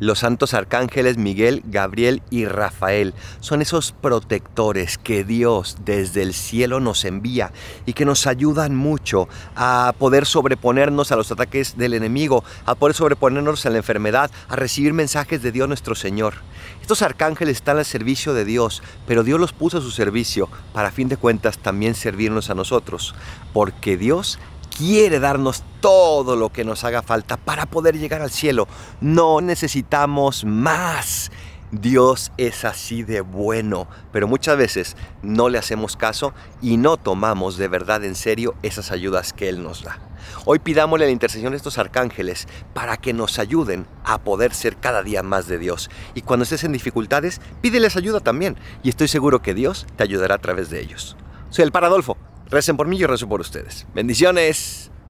Los santos arcángeles Miguel, Gabriel y Rafael son esos protectores que Dios desde el cielo nos envía y que nos ayudan mucho a poder sobreponernos a los ataques del enemigo, a poder sobreponernos a la enfermedad, a recibir mensajes de Dios nuestro Señor. Estos arcángeles están al servicio de Dios, pero Dios los puso a su servicio para a fin de cuentas también servirnos a nosotros, porque Dios quiere darnos todo lo que nos haga falta para poder llegar al cielo. No necesitamos más. Dios es así de bueno, pero muchas veces no le hacemos caso y no tomamos de verdad en serio esas ayudas que Él nos da. Hoy pidámosle la intercesión de estos arcángeles para que nos ayuden a poder ser cada día más de Dios. Y cuando estés en dificultades, pídeles ayuda también y estoy seguro que Dios te ayudará a través de ellos. Soy el Paradolfo. Recen por mí, yo rezo por ustedes. Bendiciones.